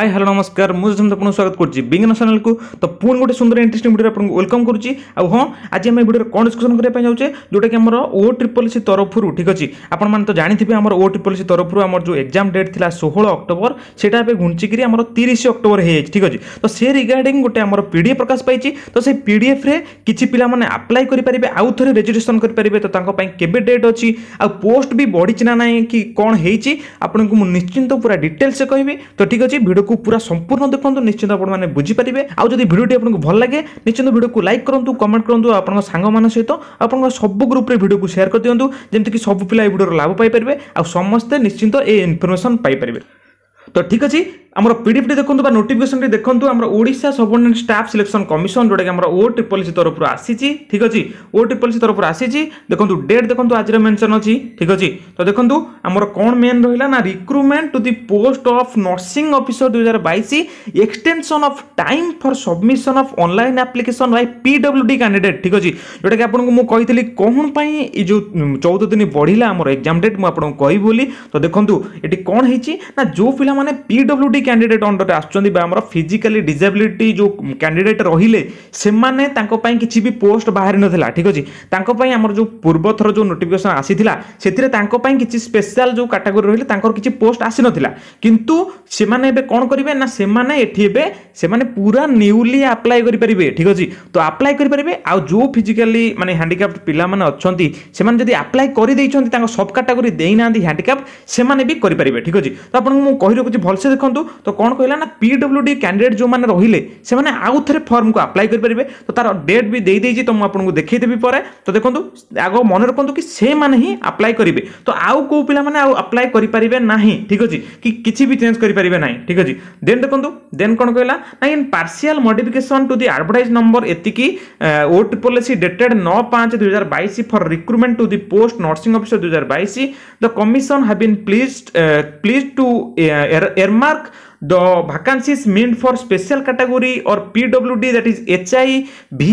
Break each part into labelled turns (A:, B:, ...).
A: High hello ନମସ୍କାର ମୁଁ ଯେମିତି ଆପଣଙ୍କୁ ସ୍ୱାଗତ କରୁଛି ବିଜ୍ଞାନ ଚ୍ୟାନେଲକୁ ତ ପୁଣି ଗୋଟେ ସୁନ୍ଦର ଇଣ୍ଟରେଷ୍ଟିଂ ଭିଡ଼ିଓରେ ଆପଣଙ୍କୁ ୱେଲକମ୍ କରୁଛି ଆଉ ହଁ ଆଜି ଆମେ ଭିଡ଼ିଓରେ କ'ଣ ଡିସ୍କସନ୍ କରିବା ପାଇଁ ଯାଉଛେ ଯେଉଁଟାକି ଆମର ଓ ଟ୍ରିପଲ୍ ସି ତରଫରୁ ଠିକ୍ ଅଛି ଆପଣମାନେ ତ ଜାଣିଥିବେ ଆମର ଓ ଟ୍ରିପଲ୍ ସି ତରଫରୁ ଆମର ଯେଉଁ ଏକ୍ଜାମ୍ ଡେଟ୍ ଥିଲା ଷୋହଳ ଅକ୍ଟୋବର ସେଇଟା ଏବେ ଘୁଞ୍ଚିକିରି ଆମର ତିରିଶ ଅକ୍ଟୋବର ହେଇଯାଇଛି ଠିକ୍ ଅଛି ତ ସେ ରିଗାର୍ଡ଼ିଂ ଗୋଟେ ଆମର ପି ଡି ଏଫ୍ ପ୍ରକାଶ ପାଇଛି ତ ସେ ପି ଡି ଏଫ୍ରେ କିଛି ପିଲାମାନେ ଆପ୍ଲାଏ କରିପାରିବେ ଆଉ ଥରେ ରେଜିଷ୍ଟ୍ରେସନ୍ କରିପାରିବେ ତ ତାଙ୍କ ପାଇଁ କେବେ ଡେଟ୍ ଅଛି ଆଉ ପୋଷ୍ଟ ବି ବଢ଼ିଛି ନା ନାହିଁ କି କ'ଣ ହେଇଛି ଆପଣଙ୍କୁ ମୁଁ ନିଶ୍ଚିନ୍ତ ପୁରା ଡିଟେଲ୍ସରେ କହିବି ତ ଠିକ୍ ଅଛି ଭିଡ଼ିଓକୁ ভিডিওকে পুরা সম্পূর্ণ দেখুন নিশ্চিত আপনার বুঝিপারে আদি ভিডিওটি আপনার ভাল লাগে নিশ্চিত ভিডিওকে লাইক করতু কমেন্ট করতু আপনার সাংগ মান সহিত আপনার সবু গ্রুপে ভিডিওকে সেয়ার করে দিও যেমিকি সবু পিলা এই ভিডিওর লাভ পাইপারে আ সমস্তে নিশ্চিন্ত এই ইনফরমেসন পাইপারে তো ঠিক আছে আমার পিডিএফটি দেখুন বা নোটিফিকেসনটি দেখুন আমার Odisha subordinate staff selection commission যেটাকি আমার ও ট্রিপল সি তরফর আসিছি ঠিক আছে ও ট্রিপল সি তরফর আসিছি দেখুন ডেট দেখুন আজর মেনশন অছি ঠিক আছে তো দেখুন আমার কোণ মেন রহিলা না recruitment to the post of nursing officer দুই হাজার বাইশ extension of time for submission of online application by PWD candidate ঠিক ଅଛି ଯେଉଁଟାକି ଆପଣଙ୍କୁ ମୁଁ କହିଥିଲି କ'ଣ ପାଇଁ ଏ ଯେଉଁ ଚଉଦ ଦିନ ବଢ଼ିଲା ଆମର ଏକ୍ଜାମ୍ ଡେଟ୍ ମୁଁ ଆପଣଙ୍କୁ କହିବି ବୋଲି ତ ଦେଖନ୍ତୁ ଏଠି କ'ଣ ହେଇଛି ନା ଯେଉଁ ପିଲାମାନେ ପିଡବ୍ଲ୍ୟୁଡି ବି କ୍ୟାଣ୍ଡିଡେଟ୍ ଅଣ୍ଡରରେ ଆସୁଛନ୍ତି ବା ଆମର ଫିଜିକାଲି ଡିଜାବିଲିଟି ଯେଉଁ କ୍ୟାଣ୍ଡିଡେଟ୍ ରହିଲେ ସେମାନେ ତାଙ୍କ ପାଇଁ କିଛି ବି ପୋଷ୍ଟ ବାହାରି ନଥିଲା ଠିକ୍ ଅଛି ତାଙ୍କ ପାଇଁ ଆମର ଯେଉଁ ପୂର୍ବଥର ଯେଉଁ ନୋଟିଫିକେସନ୍ ଆସିଥିଲା ସେଥିରେ ତାଙ୍କ ପାଇଁ କିଛି ସ୍ପେଶାଲ୍ ଯେଉଁ କାଟାଗୋରୀ ରହିଲେ ତାଙ୍କର କିଛି ପୋଷ୍ଟ ଆସିନଥିଲା କିନ୍ତୁ ସେମାନେ ଏବେ କ'ଣ କରିବେ ନା ସେମାନେ ଏଠି ଏବେ ସେମାନେ ପୁରା ନ୍ୟୁଲି ଆପ୍ଲାଏ କରିପାରିବେ ଠିକ୍ ଅଛି ତ ଆପ୍ଲାଏ କରିପାରିବେ ଆଉ ଯେଉଁ ଫିଜିକାଲି ମାନେ ହ୍ୟାଣ୍ଡିକାପ୍ଟ ପିଲାମାନେ ଅଛନ୍ତି ସେମାନେ ଯଦି ଆପ୍ଲାଏ କରିଦେଇଛନ୍ତି ତାଙ୍କ ସବ୍ କାଟାଗୋରୀ ଦେଇନାହାନ୍ତି ହ୍ୟାଣ୍ଡିକ୍ୟାପ୍ ସେମାନେ ବି କରିପାରିବେ ଠିକ୍ ଅଛି ତ ଆପଣଙ୍କୁ ମୁଁ କହି ରଖୁଛି ଭଲସେ ଦେଖନ୍ତୁ तो କ'ଣ କହିଲା ନା ପି ଡବ୍ଲ୍ୟୁ ଡି କ୍ୟାଣ୍ଡିଡେଟ୍ ଯେଉଁମାନେ ରହିଲେ ସେମାନେ ଆଉ ଥରେ ଫର୍ମକୁ ଆପ୍ଲାଏ କରିପାରିବେ ତ ତାର ଡେଟ୍ ବି ଦେଇଦେଇଛି ତ ମୁଁ ଆପଣଙ୍କୁ ଦେଖେଇଦେବି ପରେ ତ ଦେଖନ୍ତୁ ଆଗ ମନେ ରଖନ୍ତୁ କି ସେମାନେ ହିଁ ଆପ୍ଲାଏ କରିବେ ତ ଆଉ କେଉଁ ପିଲାମାନେ ଆଉ ଆପ୍ଲାଏ କରିପାରିବେ ନାହିଁ ଠିକ୍ ଅଛି କି କିଛି ବି ଚେଞ୍ଜ କରିପାରିବେ ନାହିଁ ଠିକ୍ ଅଛି ଦେନ୍ ଦେଖନ୍ତୁ ଦେନ୍ କ'ଣ କହିଲା ନା in partial modification to the advertise number ଏତିକି ଓ ଟ୍ରିପଲ୍ ଏସି ଡେଟେଡ୍ ନଅ ପାଞ୍ଚ ଦୁଇ ହଜାର ବାଇଶ for recruitment to the post nursing officer ଦୁଇ ହଜାର ବାଇଶ the commission have been please please to earmark the vacancies meant for special category or pwd that is hi vi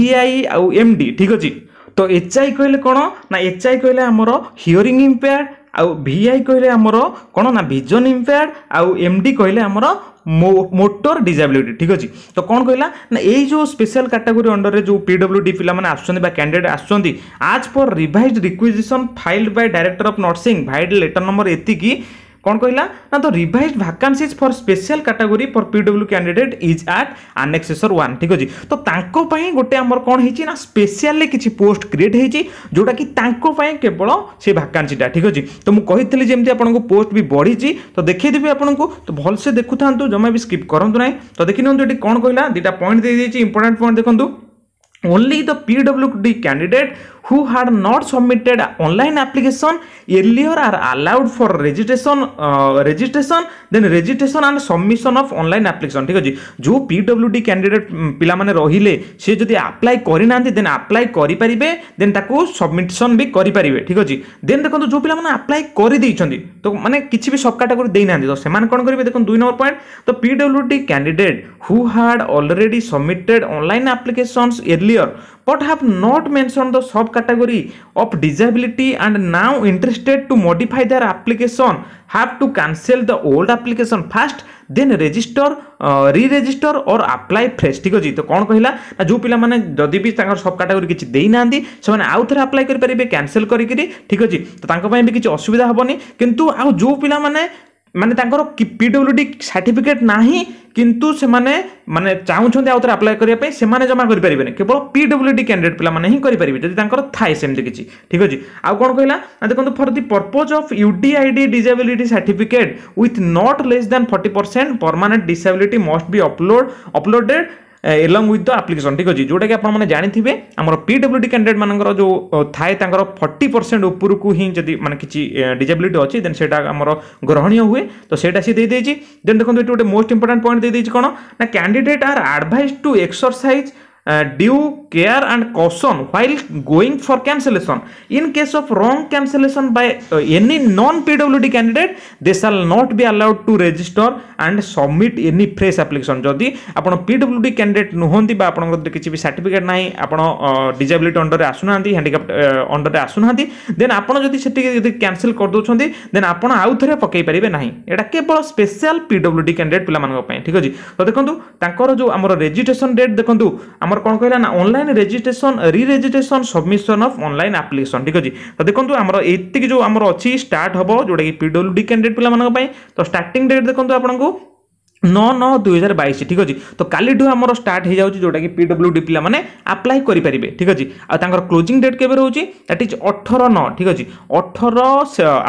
A: ଆଉ md ଠିକ ଅଛି ତ ଏଚ୍ ଆଇ କହିଲେ କ'ଣ ନା ଏଚ୍ ଆଇ କହିଲେ ଆମର ହିୟରିଂ ଇମ୍ପେୟାର୍ଡ ଆଉ ଭି ଆଇ କହିଲେ ଆମର କ'ଣ ନା ଭିଜନ୍ ଇମ୍ପେୟାର୍ଡ ଆଉ ଏମ୍ ଡି କହିଲେ ଆମର ମୋଟର ଡିଜାବିଲିଟି ଠିକ୍ ଅଛି ତ କ'ଣ କହିଲା ନା ଏଇ ଯେଉଁ ସ୍ପେଶାଲ କାଟାଗୋରୀ ଅଣ୍ଡରରେ ଯେଉଁ ପି ଡବ୍ଲ୍ୟୁ ଡି ପିଲାମାନେ ଆସୁଛନ୍ତି ବା କ୍ୟାଣ୍ଡିଡେଟ୍ ଆସୁଛନ୍ତି as per revise requisition filed by director of nursing vide letter number ଏତିକି କ'ଣ କହିଲା ନା ତ revise vacancies for special category for P W candidate is at annexure one ଠିକ୍ ଅଛି ତ ତାଙ୍କ ପାଇଁ ଗୋଟେ ଆମର କ'ଣ ହେଇଛି ନା ସ୍ପେଶାଲରେ କିଛି ପୋଷ୍ଟ କ୍ରିଏଟ୍ ହେଇଛି ଯେଉଁଟାକି ତାଙ୍କ ପାଇଁ କେବଳ ସେ ଭାକାନ୍ସିଟା ଠିକ୍ ଅଛି ତ ମୁଁ କହିଥିଲି ଯେମିତି ଆପଣଙ୍କୁ ପୋଷ୍ଟ ବି ବଢ଼ିଛି ତ ଦେଖେଇଦେବି ଆପଣଙ୍କୁ ତ ଭଲସେ ଦେଖୁଥାନ୍ତୁ ଜମା ବି ସ୍କିପ୍ କରନ୍ତୁ ନାହିଁ ତ ଦେଖିନିଅନ୍ତୁ ଏଠି କ'ଣ କହିଲା ଦୁଇଟା ପଏଣ୍ଟ ଦେଇଦେଇଛି ଇମ୍ପୋର୍ଟାଣ୍ଟ ପଏଣ୍ଟ ଦେଖନ୍ତୁ only the PWD candidate who had not submitted online application earlier are allowed for registration uh, registration then registration and submission of online application thik আছে jo PWD candidate pila mane পিলামানে রহিলে সে যদি apply করি নাহান্তি then apply করিপারিবে then তাকু submission বি করিপারিবে ঠিক আছে দেন দেখন্তু যে পিলামানে আপ্লাই করি দেইছন্তি তো মানে কিছু বি সব ক্যাটাগরি দেই নাহান্তি to seman kon karibe dekhon dui number point to PWD candidate who had already submitted online applications earlier clear but have not mentioned the sub category of disability and now interested to modify their application have to cancel the old application first then register reregister or apply fresh ଠିକ୍ ଅଛି ତ କ'ଣ କହିଲା ନା ଯେଉଁ ପିଲାମାନେ ଯଦି ବି ତାଙ୍କର ସବ୍ କାଟାଗୋରୀ କିଛି ଦେଇନାହାନ୍ତି ସେମାନେ ଆଉ ଥରେ ଆପ୍ଲାଏ କରିପାରିବେ କ୍ୟାନସେଲ୍ କରିକିରି ଠିକ୍ ଅଛି ତ ତାଙ୍କ ପାଇଁ ବି କିଛି ଅସୁବିଧା ହେବନି କିନ୍ତୁ ଆଉ ଯେଉଁ ପିଲାମାନେ ମାନେ ତାଙ୍କର ପି ଡବ୍ଲ୍ୟୁ ଡି ସାର୍ଟିଫିକେଟ୍ ନାହିଁ କିନ୍ତୁ ସେମାନେ ମାନେ ଚାହୁଁଛନ୍ତି ଆଉ ଥରେ ଆପ୍ଲାଏ କରିବା ପାଇଁ ସେମାନେ ଜମା କରିପାରିବେନି କେବଳ ପି ଡବ୍ଲ୍ୟୁ ଡି କ୍ୟାଣ୍ଡିଡେଟ୍ ପିଲାମାନେ ହିଁ କରିପାରିବେ ଯଦି ତାଙ୍କର ଥାଏ ସେମିତି କିଛି ଠିକ୍ ଅଛି ଆଉ କ'ଣ କହିଲା ନା ଦେଖନ୍ତୁ for the purpose of U D I D disability certificate with not less than forty percent permanent disability must be upload uploaded along with the application ଠିକ୍ ଅଛି ଯେଉଁଟାକି ଆପଣମାନେ ଜାଣିଥିବେ ଆମର ପି ଡବ୍ଲ୍ୟୁ ଡି କ୍ୟାଣ୍ଡିଡେଟ୍ ମାନଙ୍କର ଯେଉଁ ଥାଏ ତାଙ୍କର ଫର୍ଟି ପରସେଣ୍ଟ ଉପରକୁ ହିଁ ଯଦି ମାନେ କିଛି ଡିଜାବିଲିଟି ଅଛି ଦେନ୍ ସେଇଟା ଆମର ଗ୍ରହଣୀୟ ହୁଏ ତ ସେଇଟା ସିଏ ଦେଇଦେଇଛି ଦେନ୍ ଦେଖନ୍ତୁ ଏଠି ଗୋଟେ ମୋଷ୍ଟ ଇମ୍ପୋର୍ଟାଣ୍ଟ ପଏଣ୍ଟ ଦେଇଦେଇଛି କ'ଣ ନା candidate are advise to exercise due care and caution while going for cancellation. In case of wrong cancellation by uh, any non-PWD candidate, they shall not be allowed to register and submit any fresh application. যদি ଆପଣ PWD candidate ନୁହନ୍ତି ବା ଆପଣଙ୍କର କିଛି ବି certificate ନାହିଁ ଆପଣ disability ଅଣ୍ଡରରେ ଆସୁନାହାନ୍ତି handicapped ଅଣ୍ଡରରେ ଆସୁନାହାନ୍ତି ଦେନ୍ ଆପଣ ଯଦି ସେଠିକି ଯଦି କ୍ୟାନସେଲ୍ କରିଦେଉଛନ୍ତି ଦେନ୍ ଆପଣ ଆଉ ଥରେ ପକାଇ ପାରିବେ ନାହିଁ ଏଇଟା କେବଳ ସ୍ପେଶାଲ ପିଡବ୍ଲ୍ୟୁଡି କ୍ୟାଣ୍ଡିଡେଟ୍ ପିଲାମାନଙ୍କ ପାଇଁ ଠିକ୍ ଅଛି ତ ଦେଖନ୍ତୁ ତାଙ୍କର ଯେଉଁ ଆମର ରେଜିଷ୍ଟ୍ରେସନ୍ ଡେଟ୍ ଦେଖନ୍ତୁ ଆମର ଆମର କ'ଣ କହିଲା ନା online registration reregistration submission of online application ଠିକ୍ ଅଛି ତ ଦେଖନ୍ତୁ ଆମର ଏତିକି ଯେଉଁ ଆମର ଅଛି ଷ୍ଟାର୍ଟ ହେବ ଯେଉଁଟାକି ପିଡବ୍ଲ୍ୟୁଡି କ୍ୟାଣ୍ଡିଡେଟ୍ ପିଲାମାନଙ୍କ ପାଇଁ ତ ଷ୍ଟାର୍ଟିଂ ଡେଟ୍ ଦେଖନ୍ତୁ ଆପଣଙ୍କୁ ନଅ ନଅ ଦୁଇ ହଜାର ବାଇଶ ଠିକ୍ ଅଛି ତ କାଲିଠୁ ଆମର ଷ୍ଟାର୍ଟ ହୋଇଯାଉଛି ଯେଉଁଟାକି ପି ଡବ୍ଲ୍ୟୁ ଡି ପିଲାମାନେ ଆପ୍ଲାଏ କରିପାରିବେ ଠିକ୍ ଅଛି ଆଉ ତାଙ୍କର କ୍ଲୋଜିଂ ଡେଟ୍ କେବେ ରହୁଛି ଦ୍ୟାଟ୍ ଇଜ୍ ଅଠର ନଅ ଠିକ୍ ଅଛି ଅଠର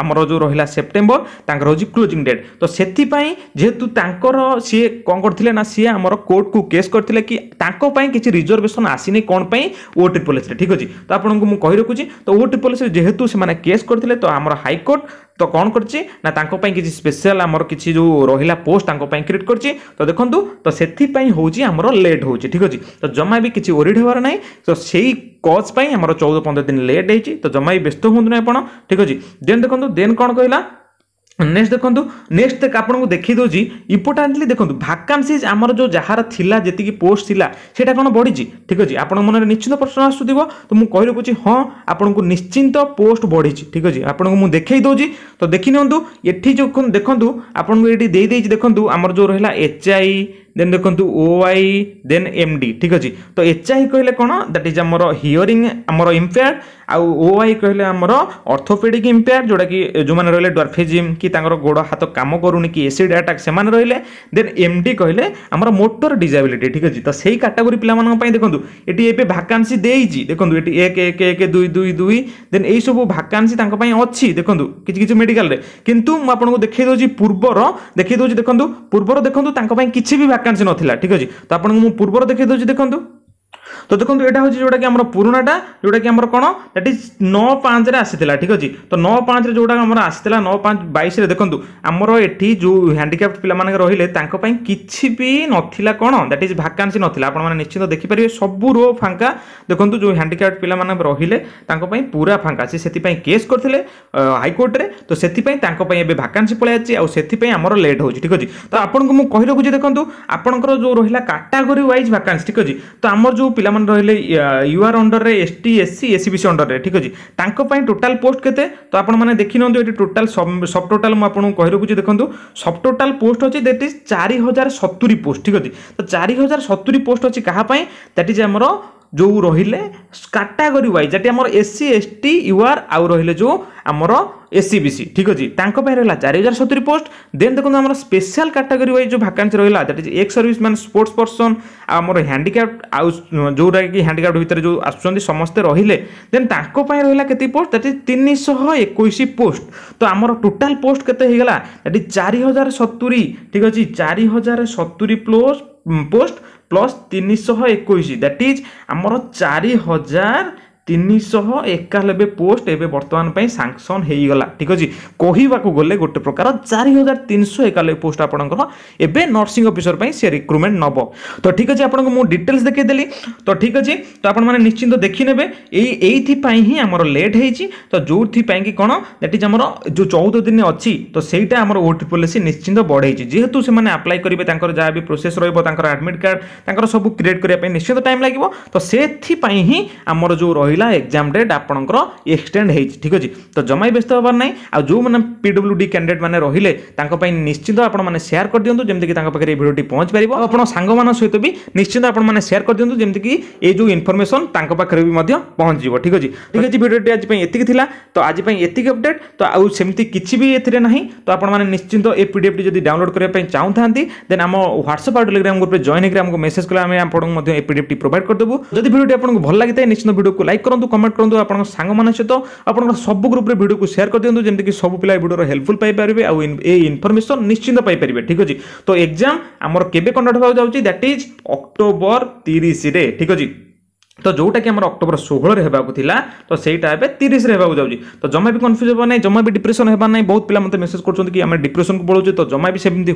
A: ଆମର ଯେଉଁ ରହିଲା ସେପ୍ଟେମ୍ବର ତାଙ୍କର ହେଉଛି କ୍ଲୋଜିଂ ଡେଟ୍ ତ ସେଥିପାଇଁ ଯେହେତୁ ତାଙ୍କର ସିଏ କ'ଣ କରିଥିଲେ ନା ସିଏ ଆମର କୋର୍ଟକୁ କେସ୍ କରିଥିଲେ କି ତାଙ୍କ ପାଇଁ କିଛି ରିଜର୍ଭେସନ୍ ଆସିନି କ'ଣ ପାଇଁ ଓ ଟ୍ରିପଲ୍ ଏସ୍ରେ ଠିକ୍ ଅଛି ତ ଆପଣଙ୍କୁ ମୁଁ କହି ରଖୁଛି ତ ଓ ଟ୍ରିପଲ୍ ଏସ୍ରେ ଯେହେତୁ ସେମାନେ କେସ୍ କରିଥିଲେ ତ ଆମର ହାଇକୋର୍ଟ তো কোণ করছি না তাঁক কিছু স্পেশাল আমার কিছু যে রহিলা পোস্ট তাঁক ক্রিয়েট করছি তো দেখুন তো সেপাই হচ্ছে আমার লেট হচ্ছে ঠিক আছে তো জমা বি কিছু ওরিড হবার না তো সেই কজ আমার চৌদ পনেরো দিন লেট হয়েছি তো জমা বি ব্যস্ত হুঁতু না আপনার ঠিক আছে দেন দেখুন দেন কোণ কহিলা নেক্সট দেখন্তু নেক্সট টেକ୍ ଆପଣଙ୍କୁ ଦେଖେଇ ଦେଉଛି ଇମ୍ପୋର୍ଟାଣ୍ଟଲି ଦେଖନ୍ତୁ ଭାକାନ୍ସିଜ୍ ଆମର ଯେଉଁ ଯାହାର ଥିଲା ଯେତିକି ପୋଷ୍ଟ ଥିଲା ସେଇଟା କ'ଣ ବଢ଼ିଛି ଠିକ୍ ଅଛି ଆପଣଙ୍କ ମନରେ ନିଶ୍ଚିନ୍ତ ପ୍ରଶ୍ନ ଆସୁଥିବ ତ ମୁଁ କହି ରଖୁଛି ହଁ ଆପଣଙ୍କୁ ନିଶ୍ଚିନ୍ତ ପୋଷ୍ଟ ବଢ଼ିଛି ଠିକ୍ ଅଛି ଆପଣଙ୍କୁ ମୁଁ ଦେଖେଇ ଦେଉଛି ତ ଦେଖି ନିଅନ୍ତୁ ଏଠି ଯେଉଁ ଦେଖନ୍ତୁ ଆପଣଙ୍କୁ ଏଠି ଦେଇଦେଇଛି ଦେଖନ୍ତୁ ଆମର ଯେଉଁ ରହିଲା ଏଚ୍ ଆଇ ଦେନ୍ ଦେଖନ୍ତୁ O I then M D ଠିକ୍ ଅଛି ତ ଏଚ୍ ଆଇ କହିଲେ କ'ଣ ଦ୍ୟାଟ୍ ଇଜ୍ ଆମର ହିୟରିଂ ଆମର ଇମ୍ପେୟାର୍ଡ ଆଉ ଓ ଆଇ କହିଲେ ଆମର ଅର୍ଥୋପେଡ଼ିକ୍ ଇମ୍ପେୟାର୍ଡ ଯେଉଁଟାକି ଯେଉଁମାନେ ରହିଲେ ଡର୍ଫେଜିମ୍ କି ତାଙ୍କର ଗୋଡ଼ ହାତ କାମ କରୁନି କି ଏସିଡ୍ ଆଟାକ୍ ସେମାନେ ରହିଲେ ଦେନ୍ ଏମ୍ ଡି କହିଲେ ଆମର ମୋଟର ଡିଜାବିଲିଟି ଠିକ୍ ଅଛି ତ ସେଇ କାଟାଗୋରୀ ପିଲାମାନଙ୍କ ପାଇଁ ଦେଖନ୍ତୁ ଏଠି ଏବେ ଭାକାନ୍ସି ଦେଇଛି ଦେଖନ୍ତୁ ଏଠି ଏକ ଏକ ଏକ ଦୁଇ ଦୁଇ ଦୁଇ ଦେନ୍ ଏଇସବୁ ଭାକାନ୍ସି ତାଙ୍କ ପାଇଁ ଅଛି ଦେଖନ୍ତୁ କିଛି କିଛି ମେଡ଼ିକାଲରେ କିନ୍ତୁ ମୁଁ ଆପଣଙ୍କୁ ଦେଖାଇ ଦେଉଛି ପୂର୍ବର ଦେଖାଇ ଦେଉଛି ଦେଖନ୍ତୁ ପୂର୍ବର ଦେଖନ୍ତୁ ତାଙ୍କ ପାଇଁ କିଛି ବି ଭାକାନ୍ସି भैकान्सी नाला ठीक अच्छे तो आपको मुझे पूर्व देखे दूसरी देखो তো দেখুন এটা হচ্ছে যেটা কি আমার পুরোনাটা যেটা কি আমার কোণ দ্যাট ইজ নয় পাঁচরে আসিলা ঠিক আছে তো নয় পাঁচরে যেটা আমার আসিলা নয় পাঁচ বাইশে দেখুন আমার এটি যে হ্যান্ডিক্যাপ্ট পিলামানে রহলে তাঁপাই কিছু বি নথিলা কোণ দ্যাট ইজ ভাকান্সি নথিলা আপনার নিশ্চিত দেখিপারে সবু রো ফাঙ্কা দেখুন যে হ্যান্ডিক্যাপ্ট পিলামানে রহলে তাঁপাই পুরা ফাঙ্কা সে সেপাই কেস করলে হাইকোর্টরে তো সেপাই তাঁপাই এবে ভাকান্সি পলাই আসছে আপাই আমার লেট হচ্ছে ঠিক আছে তো আপনার মু কই রাখুছি দেখুন আপনার যে রহলা ক্যাটাগোরি ওয়াইজ ভাকান্সি ঠিক আছে তো আমার যে ପିଲାମାନେ ରହିଲେ ୟୁ ଆର୍ ଅଣ୍ଡରରେ S T S C S C B C ଅଣ୍ଡରରେ ଠିକ୍ ଅଛି ତାଙ୍କ ପାଇଁ ଟୋଟାଲ୍ ପୋଷ୍ଟ କେତେ ତ ଆପଣମାନେ ଦେଖିନିଅନ୍ତୁ ଏଠି ଟୋଟାଲ୍ ସବ୍ ଟୋଟାଲ୍ ମୁଁ ଆପଣଙ୍କୁ କହି ରଖୁଛି ଦେଖନ୍ତୁ ସବ୍ ଟୋଟାଲ୍ ପୋଷ୍ଟ ଅଛି ଦ୍ୟାଟ୍ ଇଜ୍ ଚାରି ହଜାର ସତୁରି ପୋଷ୍ଟ ଠିକ୍ ଅଛି ତ ଚାରି ହଜାର ସତୁରି ପୋଷ୍ଟ ଅଛି କାହା ପାଇଁ ଦ୍ୟାଟ୍ ଇଜ୍ ଆମର ଯେଉଁ ରହିଲେ କାଟାଗୋରୀ ୱାଇଜ୍ ଯାଟି ଆମର S C S T UR ଆଉ ରହିଲେ ଯେଉଁ ଆମର এসসিবিসি ঠিক আছে তাঙ্ক পাই রহিলা 4070 সতুরি পোস্ট দেন দেখুন আমার স্পেশাল ক্যাটাগরি ওয়াইজ যে ভ্যাকান্সি রহিলা that is ex service man sports person আমার হ্যান্ডিক্যাপ আউ যোটা কি হ্যান্ডিক্যাপ ভিতরে যে আসছেন সমস্তে রহিলে দেন তাঙ্ক পাই রহিলা কেতে পোস্ট দ্যাট ইজ 321 পোস্ট তো আমার টোটাল পোস্ট কেতে হইগলা দ্যাট ইজ 4070 ঠিক আছে 4070 প্লাস পোস্ট প্লস তিনশহ একুশ দ্যাট ইজ আমার চারি হাজার ତିନିଶହ ଏକାନବେ ପୋଷ୍ଟ ଏବେ ବର୍ତ୍ତମାନ ପାଇଁ ସାଙ୍କସନ୍ ହେଇଗଲା ଠିକ୍ ଅଛି କହିବାକୁ ଗଲେ ଗୋଟେ ପ୍ରକାର ଚାରି ହଜାର ତିନିଶହ ଏକାନବେ ପୋଷ୍ଟ ଆପଣଙ୍କର ଏବେ ନର୍ସିଂ ଅଫିସର ପାଇଁ ସେ ରିକ୍ରୁଟମେଣ୍ଟ ନେବ ତ ଠିକ୍ ଅଛି ଆପଣଙ୍କୁ ମୁଁ ଡିଟେଲ୍ସ ଦେଖେଇଦେଲି ତ ଠିକ୍ ଅଛି ତ ଆପଣମାନେ ନିଶ୍ଚିନ୍ତ ଦେଖିନେବେ ଏଇ ଏଇଥିପାଇଁ ହିଁ ଆମର ଲେଟ୍ ହେଇଛି ତ ଯେଉଁଥିପାଇଁ କି କ'ଣ ଦ୍ୟାଟ୍ ଇଜ୍ ଆମର ଯେଉଁ ଚଉଦ ଦିନ ଅଛି ତ ସେଇଟା ଆମର ଓ ଟ୍ରିପଲ୍ ଏସ୍ ନିଶ୍ଚିନ୍ତ ବଢ଼େଇଛି ଯେହେତୁ ସେମାନେ ଆପ୍ଲାଏ କରିବେ ତାଙ୍କର ଯାହା ବି ପ୍ରୋସେସ୍ ରହିବ ତାଙ୍କର ଆଡ଼ମିଟ୍ କାର୍ଡ଼ ତାଙ୍କର ସବୁ କ୍ରିଏଟ୍ କରିବା ପାଇଁ ନିଶ୍ଚିନ୍ତ ଟାଇମ୍ ଲାଗିବ ତ ସେଥିପାଇଁ ହିଁ ଆମର ଯେଉଁ ରହିଲା ରହିଲା ଏକ୍ଜାମ୍ ଡେଟ୍ ଆପଣଙ୍କର ଏକ୍ସଟେଣ୍ଡ ହେଇଛି ଠିକ୍ ଅଛି ତ ଜମା ବ୍ୟସ୍ତ ହେବାର ନାହିଁ ଆଉ ଯେଉଁମାନେ ପି ଡବ୍ଲ୍ୟୁ ଡି କ୍ୟାଣ୍ଡିଡେଟ୍ ମାନେ ରହିଲେ ତାଙ୍କ ପାଇଁ ନିଶ୍ଚିନ୍ତ ଆପଣମାନେ ସେୟାର କରିଦିଅନ୍ତୁ ଯେମିତିକି ତାଙ୍କ ପାଖରେ ଏହି ଭିଡ଼ିଓଟି ପହଞ୍ଚି ପାରିବ ଆଉ ଆପଣ ସାଙ୍ଗମାନଙ୍କ ସହିତ ବି ନିଶ୍ଚିନ୍ତ ଆପଣମାନେ ସେୟାର କରିଦିଅନ୍ତୁ ଯେମିତିକି ଏଇ ଯେଉଁ ଇନଫର୍ମେସନ୍ ତାଙ୍କ ପାଖରେ ବି ମଧ୍ୟ ପହଞ୍ଚିଯିବ ଠିକ୍ ଅଛି ଠିକ୍ ଅଛି ଭିଡ଼ିଓଟି ଆଜି ପାଇଁ ଏତିକି ଥିଲା ତ ଆଜି ପାଇଁ ଏତିକି ଅପଡେଟ୍ ତ ଆଉ ସେମିତି କିଛି ବି ଏଥିରେ ନାହିଁ ତ ଆପଣମାନେ ନିଶ୍ଚିନ୍ତ ଏ ପିଡିଏଫ୍ଟି ଯଦି ଡାଉନଲୋଡ୍ କରିବା ପାଇଁ ଚାହୁଁଥାନ୍ତି ଦେନ୍ ଆମ ହ୍ୱାଟ୍ସଆପ୍ ଆଉ ଟେଲିଗ୍ରାମ ଗ୍ରୁପ୍ରେ ଜଏନ୍ ହେଇକି ଆମକୁ ମେସେଜ୍ କଲେ ଆମେ ଆପଣଙ୍କୁ ମଧ୍ୟ ଏ ପିଡିଏଫ୍ଟି ପ୍ରୋଭାଇଡ୍ କରିଦେବୁ ଯଦି ଭିଡ଼ିଓଟି ଆପଣଙ୍କୁ ଭଲ ଲାଗିଥାଏ ନିଶ୍ଚିନ୍ତ ଭିଡ଼ିଓକୁ ଲାଇକ୍ লাইক করতু কমেন্ট করতু আপনার সাংগ মান সহ আপনার সবু গ্রুপে ভিডিওকে সেয়ার করে দিও যেমি সবু পিলা এই ভিডিওর হেল্পফুল পাইপারে আউ এই ইনফরমেসন নিশ্চিন্ত পাইপারে ঠিক আছে তো এক্সাম আমার কেবে কন্ডক্ট হওয়া যাচ্ছে দ্যাট ইজ অক্টোবর তিরিশে ঠিক আছে ତ ଯେଉଁଟାକି ଆମର ଅକ୍ଟୋବର ଷୋହଳରେ ହେବାକୁ ଥିଲା ତ ସେଇଟା ଏବେ ତିରିଶରେ ହେବାକୁ ଯାଉଛି ତ ଜମା ବି କନଫ୍ୟୁଜ୍ ହେବ ନାହିଁ ଜମା ବି ଡିପ୍ରେସନ୍ ହେବା ନାହିଁ ବହୁତ ପିଲା ମୋତେ ମେସେଜ୍ କରୁଛନ୍ତି କି ଆମେ ଡିପ୍ରେସନ୍କୁ ପଳାଉଛୁ ତ ଜମା ବି ସେମିତି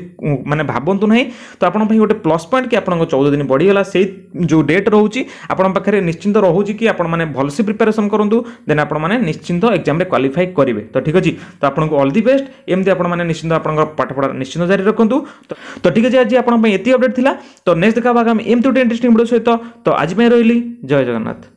A: ମାନେ ଭାବନ୍ତୁ ନାହିଁ ତ ଆପଣଙ୍କ ପାଇଁ ଗୋଟେ ପ୍ଲସ୍ ପଏଣ୍ଟ କି ଆପଣଙ୍କ ଚଉଦ ଦିନ ବଢ଼ିଗଲା ସେଇ ଯେଉଁ ଡେଟ୍ ରହୁଛି ଆପଣଙ୍କ ପାଖରେ ନିଶ୍ଚିନ୍ତ ରହୁଛି କି ଆପଣମାନେ ଭଲସେ ପ୍ରିପାରେସନ୍ କରନ୍ତୁ ଦେନ୍ ଆପଣମାନେ ନିଶ୍ଚିନ୍ତ ଏକ୍ଜାମ୍ରେ କ୍ୱାଲିଫାଇ କରିବେ ତ ଠିକ୍ ଅଛି ତ ଆପଣଙ୍କୁ ଅଲ୍ ଦି ବେଷ୍ଟ ଏମିତି ଆପଣମାନେ ନିଶ୍ଚିନ୍ତ ଆପଣଙ୍କର ପାଠପଢ଼ା ନିଶ୍ଚିନ୍ତ ଜାରି ରଖନ୍ତୁ ତ ଠିକ୍ ଅଛି ଆଜି ଆପଣଙ୍କ ପାଇଁ ଏତିକି ଅପଡ଼େଟ୍ ଥିଲା ତ ନେକ୍ସଟ ଦେଖା ଆଗାମୀ ଏମିତି ଗୋଟେ ଇଣ୍ଟରେଷ୍ଟିଂ ଭିଡ଼ିଓ ସହିତ ତ ଆଜି ପାଇଁ ରହିଲି জয় জগন্নাথ